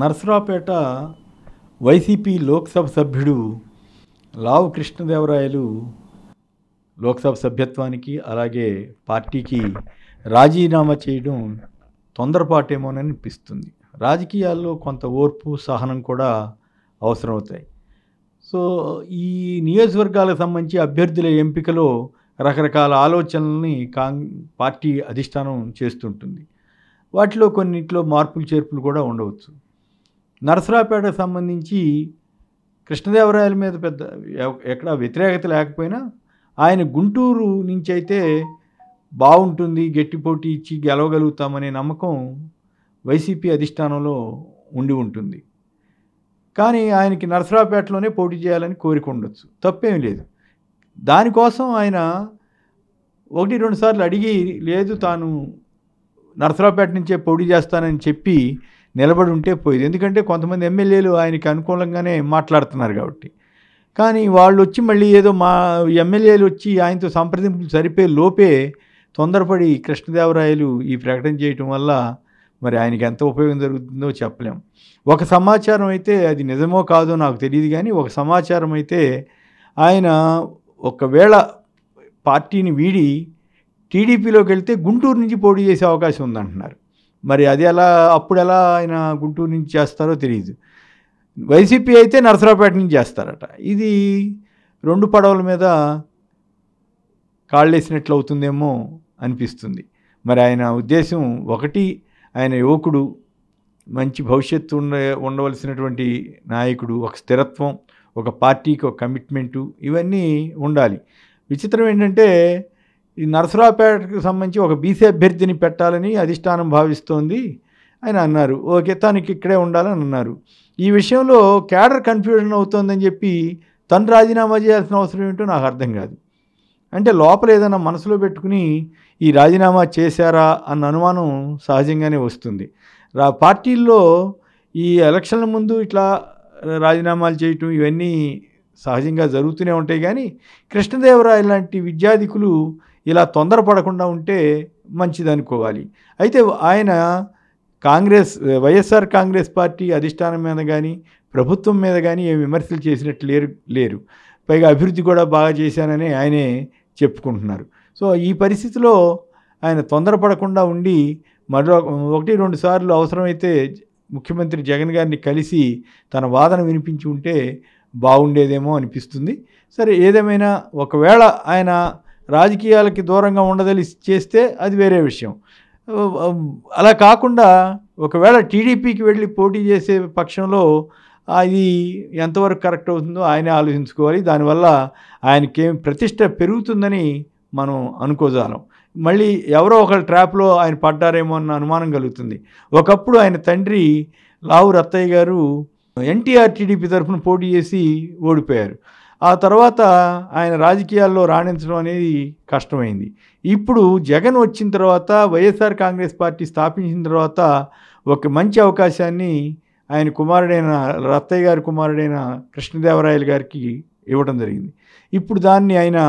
Narasaraopet YCP Lok Sabha సభ్యుడు లావు కృష్ణదేవరాయలు లోక్సభ సభ్యత్వానికి అలాగే పార్టీకి రాజీనామా చేయడం తొందరపాటేమోనని అనిపిస్తుంది రాజకీయాల్లో కొంత ఓర్పు సహనం కూడా అవసరమవుతాయి సో ఈ నియోజకవర్గాలకు సంబంధించి అభ్యర్థుల ఎంపికలో రకరకాల ఆలోచనల్ని కాంగ్ పార్టీ అధిష్టానం చేస్తుంటుంది వాటిలో కొన్నింటిలో మార్పులు చేర్పులు కూడా ఉండవచ్చు నరసరావుపేటకు సంబంధించి కృష్ణదేవరాయల మీద పెద్ద ఎక్కడ వ్యతిరేకత లేకపోయినా ఆయన గుంటూరు నుంచి అయితే బాగుంటుంది గట్టి పోటీ ఇచ్చి గెలవగలుగుతామనే నమ్మకం వైసీపీ అధిష్టానంలో ఉండి ఉంటుంది కానీ ఆయనకి నరసరావుపేటలోనే పోటీ చేయాలని కోరిక ఉండొచ్చు తప్పేమీ లేదు దానికోసం ఆయన ఒకటి రెండు సార్లు అడిగి లేదు తాను నరసరావుపేట నుంచే పోటీ చేస్తానని చెప్పి నిలబడి ఉంటే పోయేది ఎందుకంటే కొంతమంది ఎమ్మెల్యేలు ఆయనకి అనుకూలంగానే మాట్లాడుతున్నారు కాబట్టి కానీ వాళ్ళు వచ్చి మళ్ళీ ఏదో మా ఎమ్మెల్యేలు వచ్చి ఆయనతో సంప్రదింపులు సరిపోయే లోపే తొందరపడి కృష్ణదేవరాయలు ఈ ప్రకటన చేయటం వల్ల మరి ఆయనకి ఎంత ఉపయోగం జరుగుతుందో చెప్పలేం ఒక సమాచారం అయితే అది నిజమో కాదో నాకు తెలియదు కానీ ఒక సమాచారం అయితే ఆయన ఒకవేళ పార్టీని వీడి టీడీపీలోకి వెళ్తే గుంటూరు నుంచి పోటీ చేసే అవకాశం ఉందంటున్నారు మరి అది ఎలా అప్పుడు ఎలా ఆయన గుంటూరు నుంచి చేస్తారో తెలియదు వైసీపీ అయితే నరసరావుపేట నుంచి చేస్తారట ఇది రెండు పడవల మీద కాళ్ళేసినట్లు అవుతుందేమో అనిపిస్తుంది మరి ఆయన ఉద్దేశం ఒకటి ఆయన యువకుడు మంచి భవిష్యత్తు ఉండ ఉండవలసినటువంటి నాయకుడు ఒక స్థిరత్వం ఒక పార్టీకి ఒక కమిట్మెంటు ఇవన్నీ ఉండాలి విచిత్రం ఏంటంటే ఈ నరసరావుపేటకు సంబంధించి ఒక బీసీ అభ్యర్థిని పెట్టాలని అధిష్టానం భావిస్తోంది ఆయన అన్నారు ఓకే తనకి ఇక్కడే ఉండాలని అన్నారు ఈ విషయంలో క్యాడర్ కన్ఫ్యూజన్ అవుతోందని చెప్పి తను రాజీనామా చేయాల్సిన అవసరం ఏంటో నాకు అర్థం కాదు అంటే లోపల ఏదైనా మనసులో పెట్టుకుని ఈ రాజీనామా చేశారా అన్న అనుమానం సహజంగానే వస్తుంది రా పార్టీల్లో ఈ ఎలక్షన్ల ముందు ఇట్లా రాజీనామాలు చేయటం ఇవన్నీ సహజంగా జరుగుతూనే ఉంటాయి కానీ కృష్ణదేవరాయ లాంటి విద్యాధికులు ఇలా తొందరపడకుండా ఉంటే మంచిది అనుకోవాలి అయితే ఆయన కాంగ్రెస్ వైఎస్ఆర్ కాంగ్రెస్ పార్టీ అధిష్టానం మీద కానీ ప్రభుత్వం మీద కానీ ఏ విమర్శలు చేసినట్టు లేరు లేరు పైగా అభివృద్ధి కూడా బాగా చేశానని ఆయనే చెప్పుకుంటున్నారు సో ఈ పరిస్థితిలో ఆయన తొందరపడకుండా ఉండి మరో ఒకటి రెండు సార్లు అవసరమైతే ముఖ్యమంత్రి జగన్ గారిని కలిసి తన వాదన వినిపించి ఉంటే బాగుండేదేమో అనిపిస్తుంది సరే ఏదేమైనా ఒకవేళ ఆయన రాజకీయాలకి దూరంగా ఉండదని చేస్తే అది వేరే విషయం అలా కాకుండా ఒకవేళ టీడీపీకి వెళ్ళి పోటీ చేసే పక్షంలో అది ఎంతవరకు కరెక్ట్ అవుతుందో ఆయనే ఆలోచించుకోవాలి దానివల్ల ఆయనకేం ప్రతిష్ట పెరుగుతుందని మనం అనుకోజాలం మళ్ళీ ఎవరో ఒకళ్ళ ట్రాప్లో ఆయన పడ్డారేమో అన్న అనుమానం కలుగుతుంది ఒకప్పుడు ఆయన తండ్రి లావు రత్తయ్య గారు ఎన్టీఆర్ టీడీపీ తరఫున పోటీ చేసి ఓడిపోయారు ఆ తర్వాత ఆయన రాజకీయాల్లో రాణించడం అనేది కష్టమైంది ఇప్పుడు జగన్ వచ్చిన తర్వాత వైఎస్ఆర్ కాంగ్రెస్ పార్టీ స్థాపించిన తర్వాత ఒక మంచి అవకాశాన్ని ఆయన కుమారుడైన రత్తయ్య గారి కుమారుడైన కృష్ణదేవరాయలు గారికి ఇవ్వడం జరిగింది ఇప్పుడు దాన్ని ఆయన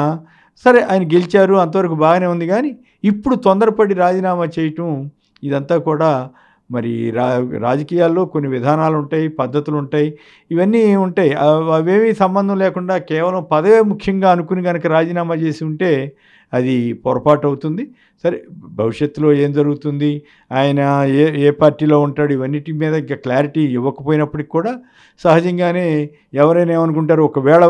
సరే ఆయన గెలిచారు అంతవరకు బాగానే ఉంది కానీ ఇప్పుడు తొందరపడి రాజీనామా చేయటం ఇదంతా కూడా మరి రా రాజకీయాల్లో కొన్ని విధానాలు ఉంటాయి పద్ధతులు ఉంటాయి ఇవన్నీ ఉంటాయి అవేమీ సంబంధం లేకుండా కేవలం పదవే ముఖ్యంగా అనుకుని కనుక రాజీనామా చేసి ఉంటే అది పొరపాటు అవుతుంది సరే భవిష్యత్తులో ఏం జరుగుతుంది ఆయన ఏ ఏ పార్టీలో ఉంటాడు ఇవన్నిటి మీద క్లారిటీ ఇవ్వకపోయినప్పటికి కూడా సహజంగానే ఎవరైనా ఏమనుకుంటారు ఒకవేళ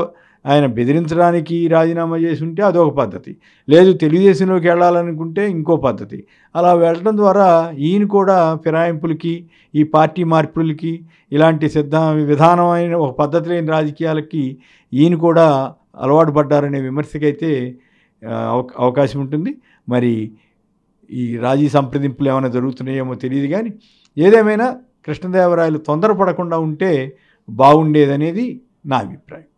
ఆయన బెదిరించడానికి రాజీనామా చేసి ఉంటే అదొక పద్ధతి లేదు తెలుగుదేశంలోకి వెళ్ళాలనుకుంటే ఇంకో పద్ధతి అలా వెళ్ళడం ద్వారా ఈయన కూడా ఫిరాయింపులకి ఈ పార్టీ మార్పులకి ఇలాంటి సిద్ధ విధానమైన ఒక పద్ధతి లేని రాజకీయాలకి ఈయన కూడా అలవాటు పడ్డారనే విమర్శకైతే అవకాశం ఉంటుంది మరి ఈ రాజీ సంప్రదింపులు ఏమైనా జరుగుతున్నాయేమో తెలియదు కానీ ఏదేమైనా కృష్ణదేవరాయలు తొందరపడకుండా ఉంటే బాగుండేదనేది నా అభిప్రాయం